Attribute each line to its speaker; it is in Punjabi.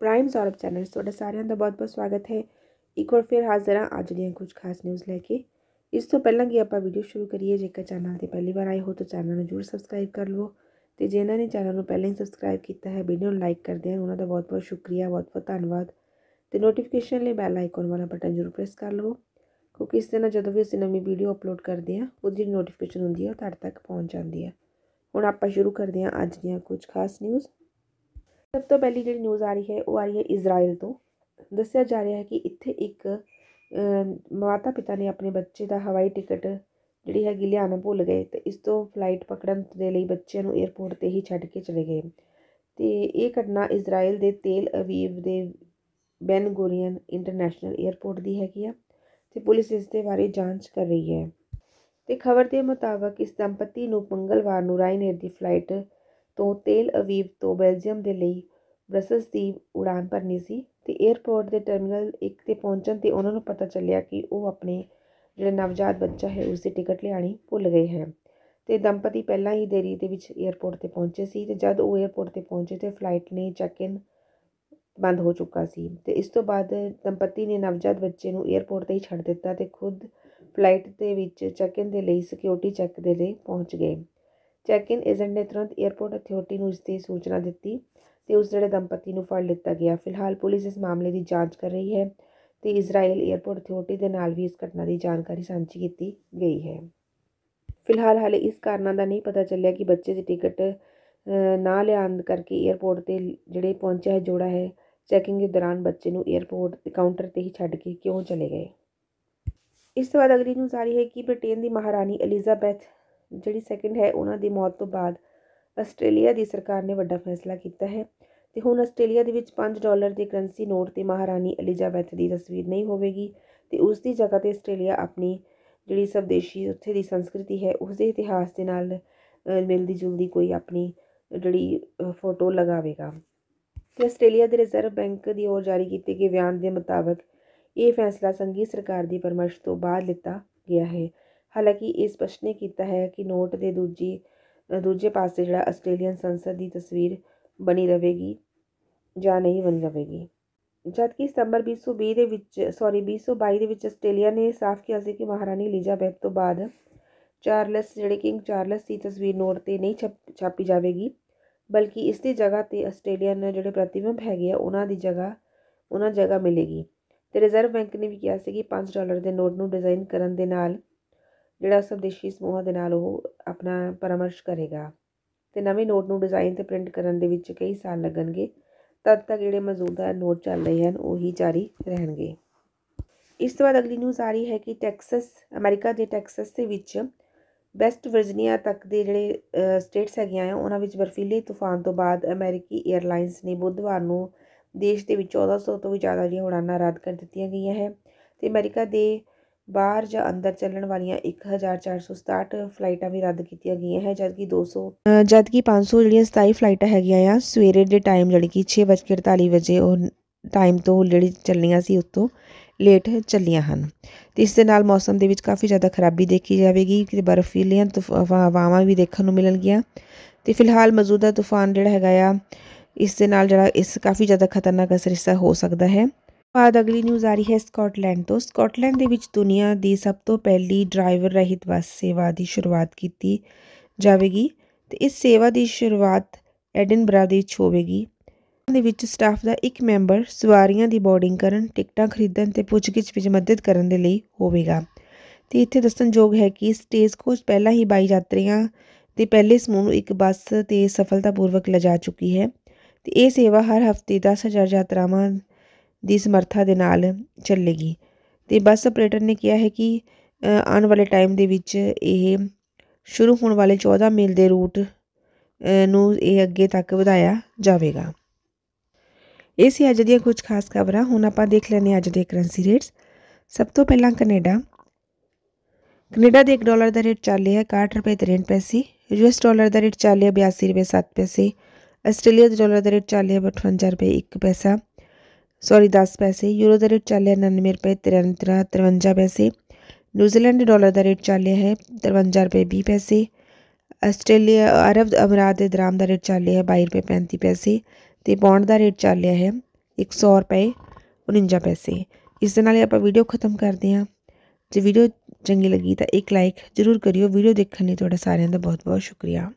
Speaker 1: ਪ੍ਰਾਈਮ ਸੌਰਵ ਚੈਨਲ 'ਚ ਤੁਹਾਡਾ ਸਾਰਿਆਂ ਦਾ ਬਹੁਤ-ਬਹੁਤ ਸਵਾਗਤ ਹੈ ਇੱਕ ਵਾਰ ਫਿਰ ਹਾਜ਼ਰ ਹਾਂ ਅੱਜ ਦੀਆਂ ਕੁਝ ਖਾਸ ਨਿਊਜ਼ ਲੈ ਕੇ ਇਸ ਤੋਂ ਪਹਿਲਾਂ ਕਿ ਆਪਾਂ ਵੀਡੀਓ ਸ਼ੁਰੂ ਕਰੀਏ ਜੇਕਰ ਚੈਨਲ ਤੇ ਪਹਿਲੀ ਵਾਰ ਆਏ ਹੋ ਤਾਂ ਚੈਨਲ ਨੂੰ ਜਰੂਰ ਸਬਸਕ੍ਰਾਈਬ ਕਰ ਲਵੋ ਤੇ ਜਿਨ੍ਹਾਂ ਨੇ ਚੈਨਲ ਨੂੰ ਪਹਿਲਾਂ ਹੀ ਸਬਸਕ੍ਰਾਈਬ ਕੀਤਾ ਹੈ ਵੀਡੀਓ ਨੂੰ ਲਾਈਕ ਕਰਦੇ ਹਨ ਉਹਨਾਂ ਦਾ ਬਹੁਤ-ਬਹੁਤ ਸ਼ੁਕਰੀਆ ਬਹੁਤ-ਬਹੁਤ ਧੰਨਵਾਦ ਤੇ ਨੋਟੀਫਿਕੇਸ਼ਨ ਲਈ ਬੈਲ ਆਈਕਨ ਵਾਲਾ ਬਟਨ ਜਰੂਰ ਪ੍ਰੈਸ ਕਰ ਲਵੋ ਕਿਉਂਕਿ ਇਸ ਦੇ ਨਾਲ ਜਦੋਂ ਵੀ ਅਸੀਂ ਨਵੀਂ ਵੀਡੀਓ ਅਪਲੋਡ ਕਰਦੇ ਹਾਂ ਉਹਦੀ ਨੋਟੀਫਿਕੇਸ਼ਨ ਹੁੰਦੀ ਹੈ ਉਹ ਤੁਹਾਡੇ ਤੱਕ ਪਹੁੰਚ ਜਾਂਦੀ ਹੈ ਹੁਣ ਆਪਾਂ ਸ਼ੁਰੂ ਕਰਦੇ ਹਾਂ ਅੱਜ ਦੀਆਂ ਕੁਝ ਖਾਸ ਨਿਊਜ਼ ਸਭ ਤੋਂ ਪਹਿਲੀ ਜਿਹੜੀ ਨਿਊਜ਼ ਆ ਰਹੀ ਹੈ ਉਹ ਆ ਰਹੀ ਹੈ ਇਜ਼ਰਾਈਲ ਤੋਂ ਦੱਸਿਆ ਜਾ ਰਿਹਾ ਹੈ ਕਿ ਇੱਥੇ ਇੱਕ ਮਾਤਾ ਪਿਤਾ ਨੇ ਆਪਣੇ ਬੱਚੇ ਦਾ ਹਵਾਈ ਟਿਕਟ ਜਿਹੜੀ ਹੈ ਗਿਲਿਆਣਾ ਭੁੱਲ ਗਏ ਤੇ ਇਸ ਤੋਂ ਫਲਾਈਟ ਪਕੜਨ ਦੇ ਲਈ ਬੱਚੇ ਨੂੰ 에ਅਰਪੋਰਟ 'ਤੇ ਹੀ ਛੱਡ ਕੇ ਚਲੇ ਗਏ ਤੇ ਇਹ ਘਟਨਾ ਇਜ਼ਰਾਈਲ ਦੇ ਤੇਲ ਅਵੀਵ ਦੇ ਬੈਨ ਗੋਰੀਅਨ ਇੰਟਰਨੈਸ਼ਨਲ 에ਅਰਪੋਰਟ ਦੀ ਹੈਗੀ ਆ ਤੇ ਪੁਲਿਸ ਇਸ ਦੇ ਬਾਰੇ ਜਾਂਚ ਕਰ ਰਹੀ ਹੈ ਤੇ ਖਬਰ ਦੇ ਮੁਤਾਬਕ ਇਸ ਦੰਪਤੀ ਨੂੰ ਮੰਗਲਵਾਰ ਨੂੰ ਰਾਇਨੇਰ ਦੀ ਫਲਾਈਟ ਤੋਂ ਤੇਲ ਅਵੀਵ ਤੋਂ ਬੈਲਜੀਅਮ ਦੇ ਲਈ ਬ੍ਰਸਲਸ ਦੀ ਉਡਾਨ ਭਰਨੀ ਸੀ ਤੇ 에ਅਰਪੋਰਟ ਦੇ ਟਰਮੀਨਲ 1 'ਤੇ ਪਹੁੰਚਣ 'ਤੇ ਉਹਨਾਂ ਨੂੰ ਪਤਾ ਚੱਲਿਆ ਕਿ ਉਹ ਆਪਣੇ ਜਿਹੜੇ ਨਵਜਾਤ ਬੱਚਾ ਹੈ ਉਸ ਦੀ ਟਿਕਟ ਲੈਣੀ ਭੁੱਲ ਗਏ ਹੈ ਤੇ ਦੰਪਤੀ ਪਹਿਲਾਂ ਹੀ ਦੇਰੀ ਦੇ ਵਿੱਚ 에ਅਰਪੋਰਟ 'ਤੇ ਪਹੁੰਚੇ ਸੀ ਤੇ ਜਦ ਉਹ 에ਅਰਪੋਰਟ 'ਤੇ ਪਹੁੰਚੇ ਤੇ ਫਲਾਈਟ ਨੇ ਚੈੱਕ ਇਨ ਬੰਦ ਹੋ ਚੁੱਕਾ ਸੀ ਤੇ ਇਸ ਤੋਂ ਬਾਅਦ ਦੰਪਤੀ ਨੇ ਨਵਜਾਤ ਬੱਚੇ ਨੂੰ 에ਅਰਪੋਰਟ 'ਤੇ ਹੀ ਛੱਡ ਦਿੱਤਾ ਤੇ ਖੁਦ ਫਲਾਈਟ ਦੇ ਵਿੱਚ ਚੈੱਕ ਇਨ ਦੇ ਲਈ ਸਿਕਿਉਰਿਟੀ ਚੈੱਕ ਦੇ ਲਈ ਪਹੁੰਚ ਗਏ ਚੈੱਕ ਇਨ ਏਜੰਟ ਨੇ ਤੁਰੰਤ 에어ਪੋਰਟ ਅਥਾਰਟੀ ਨੂੰ ਇਸ ਦੀ ਸੂਚਨਾ ਦਿੱਤੀ ਤੇ ਉਸ ਜਿਹੜੇ ਦੰਪਤੀ ਨੂੰ ਫੜ ਲਿੱਤਾ ਗਿਆ ਫਿਲਹਾਲ ਪੁਲਿਸ ਇਸ ਮਾਮਲੇ ਦੀ ਜਾਂਚ ਕਰ ਰਹੀ ਹੈ ਤੇ ਇਜ਼ਰਾਈਲ 에어ਪੋਰਟ ਅਥਾਰਟੀ ਦੇ ਨਾਲ ਵੀ ਇਸ ਘਟਨਾ ਦੀ ਜਾਣਕਾਰੀ ਸਾਂਝੀ ਕੀਤੀ ਗਈ ਹੈ ਫਿਲਹਾਲ ਹਾਲੇ ਇਸ ਕਾਰਨਾਂ ਦਾ ਨਹੀਂ ਪਤਾ ਚੱਲਿਆ ਕਿ ਬੱਚੇ ਦੀ ਟਿਕਟ ਨਾ ਲਿਆਂਦ ਕਰਕੇ 에어ਪੋਰਟ ਤੇ ਜਿਹੜੇ ਪਹੁੰਚਿਆ ਹੈ ਜੋੜਾ ਹੈ ਚੈਕਿੰਗ ਦੇ ਦੌਰਾਨ ਬੱਚੇ ਨੂੰ 에어ਪੋਰਟ ਦੇ ਕਾਊਂਟਰ ਤੇ ਹੀ ਛੱਡ ਕੇ ਕਿਉਂ ਚਲੇ ਗਏ ਇਸ ਤੋਂ ਬਾਅਦ ਅਗਲੀ ਨਿਊਜ਼ ਆ ਰਹੀ ਹੈ ਕਿ ਬ੍ਰਿਟੇਨ ਦੀ ਮਹਾਰਾਣੀ ਐਲਿਜ਼ਾਬੈਥ ਜਿਹੜੀ ਸੈਕਿੰਡ ਹੈ ਉਹਨਾਂ ਦੀ ਮੌਤ ਤੋਂ ਬਾਅਦ ਆਸਟ੍ਰੇਲੀਆ ਦੀ ਸਰਕਾਰ ਨੇ ਵੱਡਾ ਫੈਸਲਾ ਕੀਤਾ ਹੈ ਤੇ ਹੁਣ ਆਸਟ੍ਰੇਲੀਆ ਦੇ ਵਿੱਚ 5 ਡਾਲਰ ਦੇ ਕਰੰਸੀ ਨੋਟ ਤੇ ਮਹਾਰਾਣੀ ਐਲਿਜ਼ਾਬੈਥ ਦੀ ਤਸਵੀਰ ਨਹੀਂ ਹੋਵੇਗੀ ਤੇ ਉਸ ਦੀ ਜਗ੍ਹਾ ਤੇ ਆਸਟ੍ਰੇਲੀਆ ਆਪਣੀ ਜਿਹੜੀ ਸਵਦੇਸ਼ੀ ਉੱਥੇ ਦੀ ਸੰਸਕ੍ਰਿਤੀ ਹੈ ਉਸ ਦੇ ਇਤਿਹਾਸ ਦੇ ਨਾਲ ਮਿਲਦੀ ਜੁਲਦੀ ਕੋਈ ਆਪਣੀ ਜਿਹੜੀ ਫੋਟੋ ਲਗਾਵੇਗਾ ਤੇ ਆਸਟ੍ਰੇਲੀਆ ਦੇ ਰਿਜ਼ਰਵ ਬੈਂਕ ਦੀ ਹੋਰ ਜਾਰੀ ਕੀਤੇ ਗਏ ਬਿਆਨ ਦੇ ਮੁਤਾਬਕ ਇਹ ਫੈਸਲਾ ਸੰਘੀ ਸਰਕਾਰ ਦੀ ਪਰਮਿਸ਼ਨ ਤੋਂ ਬਾਅਦ ਲਿੱਤਾ ਗਿਆ ਹੈ ਹਾਲਾਂਕਿ ਇਹ ਸਪਸ਼ਟ ਨਹੀਂ ਕੀਤਾ ਹੈ ਕਿ ਨੋਟ ਦੇ ਦੂਜੀ ਦੂਜੇ ਪਾਸੇ ਜਿਹੜਾ ਆਸਟ੍ਰੇਲੀਅਨ ਸੰਸਦ ਦੀ ਤਸਵੀਰ ਬਣੀ ਰਹੇਗੀ ਜਾਂ ਨਹੀਂ ਬਣੀ ਰਹੇਗੀ ਜਦਕਿ ਸਤੰਬਰ 2020 ਦੇ ਵਿੱਚ ਸੌਰੀ 2022 ਦੇ ਵਿੱਚ ਆਸਟ੍ਰੇਲੀਆ ਨੇ ਸਾਫ਼ ਕਿਹਾ ਸੀ ਕਿ ਮਹਾਰਾਣੀ ਲਿਜਾਬੈਥ ਤੋਂ ਬਾਅਦ ਚਾਰਲਸ ਜਿਹੜੇ ਕਿੰਗ ਚਾਰਲਸ ਦੀ ਤਸਵੀਰ ਨੋਟ ਤੇ ਨਹੀਂ ਛਾਪੀ ਜਾਵੇਗੀ ਬਲਕਿ ਇਸ ਦੀ ਜਗ੍ਹਾ ਤੇ ਆਸਟ੍ਰੇਲੀਅਨ ਜਿਹੜੇ ਪ੍ਰਤੀਬਿੰਬ ਹੈਗੇ ਆ ਉਹਨਾਂ ਦੀ ਜਗ੍ਹਾ ਉਹਨਾਂ ਜਗ੍ਹਾ ਮਿਲੇਗੀ ਤੇ ਰਿਜ਼ਰਵ ਬੈਂਕ ਨੇ ਵੀ ਕਿਹਾ ਸੀ ਕਿ 5 ਡਾਲਰ ਦੇ ਨੋਟ ਨੂੰ ਡਿਜ਼ਾਈਨ ਕਰਨ ਦੇ ਨਾਲ ਜਿਹੜਾ ਸਵਦੇਸ਼ੀ ਸਮੂਹਾਂ ਦੇ ਨਾਲ ਉਹ ਆਪਣਾ ਪਰਮਰਸ਼ ਕਰੇਗਾ ਤੇ ਨਵੇਂ ਨੋਟ ਨੂੰ ਡਿਜ਼ਾਈਨ ਤੇ ਪ੍ਰਿੰਟ ਕਰਨ ਦੇ ਵਿੱਚ ਕਈ ਸਾਲ ਲੱਗਣਗੇ ਤਦ ਤੱਕ ਜਿਹੜੇ ਮੌਜੂਦਾ ਨੋਟ ਚੱਲ ਰਹੇ ਹਨ ਉਹੀ ਜਾਰੀ ਰਹਿਣਗੇ ਇਸ ਤੋਂ ਬਾਅਦ ਅਗਲੀ ਨਿਊਜ਼ ਆ ਰਹੀ ਹੈ ਕਿ ਟੈਕਸਸ ਅਮਰੀਕਾ ਦੇ ਟੈਕਸਸ ਦੇ ਵਿੱਚ ਵੈਸਟ ਵਰਜੀਨੀਆ ਤੱਕ ਦੇ ਜਿਹੜੇ ਸਟੇਟਸ ਹੈਗੀਆਂ ਆ ਉਹਨਾਂ ਵਿੱਚ ਬਰਫੀਲੇ ਤੂਫਾਨ ਤੋਂ ਬਾਅਦ ਅਮਰੀਕੀ 에ਅਰਲਾਈਨਸ ਨੇ ਬੁੱਧਵਾਰ ਨੂੰ ਦੇਸ਼ ਦੇ ਵਿੱਚ 1400 ਤੋਂ ਵੀ ਜ਼ਿਆਦਾ ਜਿਹੜੀਆਂ ਉਡਾਨਾਂ ਰੱਦ ਕਰ ਦਿੱਤੀਆਂ ਗਈਆਂ ਹੈ ਤੇ ਅਮਰੀਕਾ ਦੇ ਬਾਹਰ ਜਾਂ ਅੰਦਰ ਚੱਲਣ ਵਾਲੀਆਂ 1467 ਫਲਾਈਟਾਂ ਵੀ ਰੱਦ ਕੀਤੀਆਂ ਗਈਆਂ ਹੈ ਜਦਕਿ 200 ਜਦਕਿ 500 ਜਿਹੜੀਆਂ 27 ਫਲਾਈਟਾਂ ਹੈਗੀਆਂ ਆ ਸਵੇਰੇ ਦੇ ਟਾਈਮ ਜਿਹੜੀ ਕਿ 6:48 ਵਜੇ ਉਹ ਟਾਈਮ ਤੋਂ ਜਿਹੜੀ ਚੱਲਣੀਆਂ ਸੀ ਉਤੋਂ ਲੇਟ ਚੱਲੀਆਂ ਹਨ ਤੇ ਇਸ ਦੇ ਨਾਲ ਮੌਸਮ ਦੇ ਵਿੱਚ ਕਾਫੀ ਜ਼ਿਆਦਾ ਖਰਾਬੀ ਦੇਖੀ ਜਾਵੇਗੀ ਕਿ ਬਰਫੀਲੀਆਂ ਹਵਾਵਾਂ ਵੀ ਦੇਖਣ ਨੂੰ ਮਿਲਣਗੀਆਂ ਤੇ ਫਿਲਹਾਲ ਮੌਜੂਦਾ ਤੂਫਾਨ ਜਿਹੜਾ ਹੈਗਾ ਆ ਇਸ ਦੇ ਨਾਲ ਜਿਹੜਾ ਇਸ ਕਾਫੀ ਜ਼ਿਆਦਾ ਖਤਰਨਾਕ ਅਸਰ ਇਸ ਦਾ ਹੋ ਸਕਦਾ ਹੈ ਬਾਅਦ ਅਗਲੀ ਨਿਊਜ਼ ਆ ਰਹੀ ਹੈ ਸਕਾਟਲੈਂਡ ਤੋਂ ਸਕਾਟਲੈਂਡ ਦੇ ਵਿੱਚ ਦੁਨੀਆ ਦੀ ਸਭ ਤੋਂ ਪਹਿਲੀ ਡਰਾਈਵਰ ਰਹਿਤ ਬੱਸ ਸੇਵਾ ਦੀ ਸ਼ੁਰੂਆਤ ਕੀਤੀ ਜਾਵੇਗੀ ਤੇ ਇਸ ਸੇਵਾ ਦੀ ਸ਼ੁਰੂਆਤ ਐਡਿਨਬਰਾ ਦੇ ਵਿੱਚ ਹੋਵੇਗੀ ਦੇ ਵਿੱਚ ਸਟਾਫ ਦਾ ਇੱਕ ਮੈਂਬਰ ਸਵਾਰੀਆਂ ਦੀ ਬੋਰਡਿੰਗ ਕਰਨ ਟਿਕਟਾਂ ਖਰੀਦਣ ਤੇ ਪੁੱਛਗਿੱਛ ਵਿੱਚ ਮਦਦ ਕਰਨ ਦੇ ਲਈ ਹੋਵੇਗਾ ਤੇ ਇੱਥੇ ਦੱਸਣਯੋਗ ਹੈ ਕਿ ਸਟੇਜ ਕੋਚ ਪਹਿਲਾਂ ਹੀ ਬਾਈ ਯਾਤਰੀਆਂ ਤੇ ਪਹਿਲੇ ਸਮੂਹ ਨੂੰ ਇੱਕ ਬੱਸ ਤੇ ਸਫਲਤਾਪੂਰਵਕ ਲਿਜਾ ਚੁੱਕੀ ਹੈ ਤੇ ਇਹ ਸੇਵਾ ਹਰ ਹਫ਼ਤੇ 10000 ਯਾਤਰਾਵਾਂ ਦੀ ਸਮਰੱਥਾ ਦੇ ਨਾਲ ਚੱਲੇਗੀ ਅਤੇ ਬੱਸ ਆਪਰੇਟਰ ਨੇ ਕਿਹਾ ਹੈ ਕਿ ਆਉਣ ਵਾਲੇ ਟਾਈਮ ਦੇ ਵਿੱਚ ਇਹ ਸ਼ੁਰੂ ਹੋਣ ਵਾਲੇ 14 ਮੀਲ ਦੇ ਰੂਟ ਨੂੰ ਇਹ ਅੱਗੇ ਤੱਕ ਵਧਾਇਆ ਜਾਵੇਗਾ ਇਹ ਸੀ ਅੱਜ ਦੀਆਂ ਕੁਝ ਖਾਸ ਖਬਰਾਂ ਹੁਣ ਆਪਾਂ ਦੇਖ ਲੈਣੇ ਅੱਜ ਦੇ ਕਰੰਸੀ ਰੇਟਸ ਸਭ ਤੋਂ ਪਹਿਲਾਂ ਕੈਨੇਡਾ ਕੈਨੇਡਾ ਦੇ 1 ਡਾਲਰ ਦਾ ਰੇਟ ਚੱਲ ਰਿਹਾ 61 ਰੁਪਏ 63 ਪੈਸੇ ਯੂਐਸ ਡਾਲਰ ਦਾ ਰੇਟ ਚੱਲ ਰਿਹਾ 82 ਰੁਪਏ 7 ਪੈਸੇ ਆਸਟ੍ਰੇਲੀਆ ਦੇ ਡਾਲਰ ਦਾ ਰੇਟ ਚੱਲ ਰਿਹਾ 58 ਰੁਪਏ 1 ਪੈਸਾ ਸੌਰੀ 10 ਪੈਸੇ ਯੂਰੋ ਦਾ ਰੇਟ ਚੱਲਿਆ ਰਿਹਾ 99 ਰੁਪਏ 53 53 ਪੈਸੇ ਨਿਊਜ਼ੀਲੈਂਡ ਡਾਲਰ ਦਾ ਰੇਟ ਚੱਲਿਆ ਹੈ 53 ਰੁਪਏ 20 ਪੈਸੇ ਆਸਟ੍ਰੇਲੀਆ ਅਰਬ ਅਮਰਾਤ ਦੇ ਦਰਾਮ ਦਾ ਰੇਟ ਚੱਲਿਆ ਹੈ 22 ਰੁਪਏ 35 ਪੈਸੇ ਤੇ ਪੌਂਡ ਦਾ ਰੇਟ ਚੱਲਿਆ ਹੈ 100 ਰੁਪਏ 49 ਪੈਸੇ ਇਸ ਦੇ ਨਾਲ ਆਪਾਂ ਵੀਡੀਓ ਖਤਮ ਕਰਦੇ ਹਾਂ ਜੇ ਵੀਡੀਓ ਚੰਗੀ ਲੱਗੀ ਤਾਂ ਇੱਕ ਲਾਈਕ ਜ਼ਰੂਰ ਕਰਿਓ ਵੀਡੀਓ ਦੇਖਣ ਲਈ ਤੁਹਾਡਾ ਸਾਰਿਆਂ ਦਾ ਬਹੁਤ ਬਹੁਤ ਸ਼ੁਕਰੀਆ